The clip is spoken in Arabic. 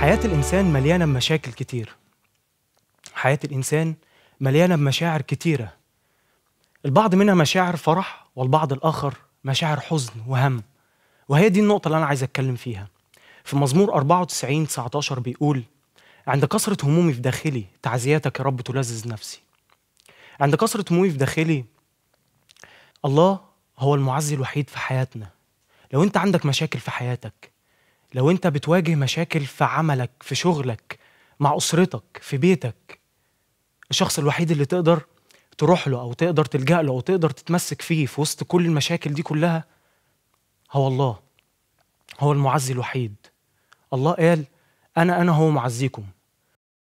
حياة الإنسان مليانة بمشاكل كتير حياة الإنسان مليانة بمشاعر كتيرة البعض منها مشاعر فرح والبعض الآخر مشاعر حزن وهم وهي دي النقطة اللي أنا عايز أتكلم فيها في مزمور 94 19 بيقول عند كثرة همومي في داخلي تعزياتك يا رب تلذذ نفسي عند كثرة همومي في داخلي الله هو المعزي الوحيد في حياتنا لو انت عندك مشاكل في حياتك لو انت بتواجه مشاكل في عملك في شغلك مع اسرتك في بيتك الشخص الوحيد اللي تقدر تروح له او تقدر تلجا له او تقدر تتمسك فيه في وسط كل المشاكل دي كلها هو الله هو المعزي الوحيد الله قال انا انا هو معزيكم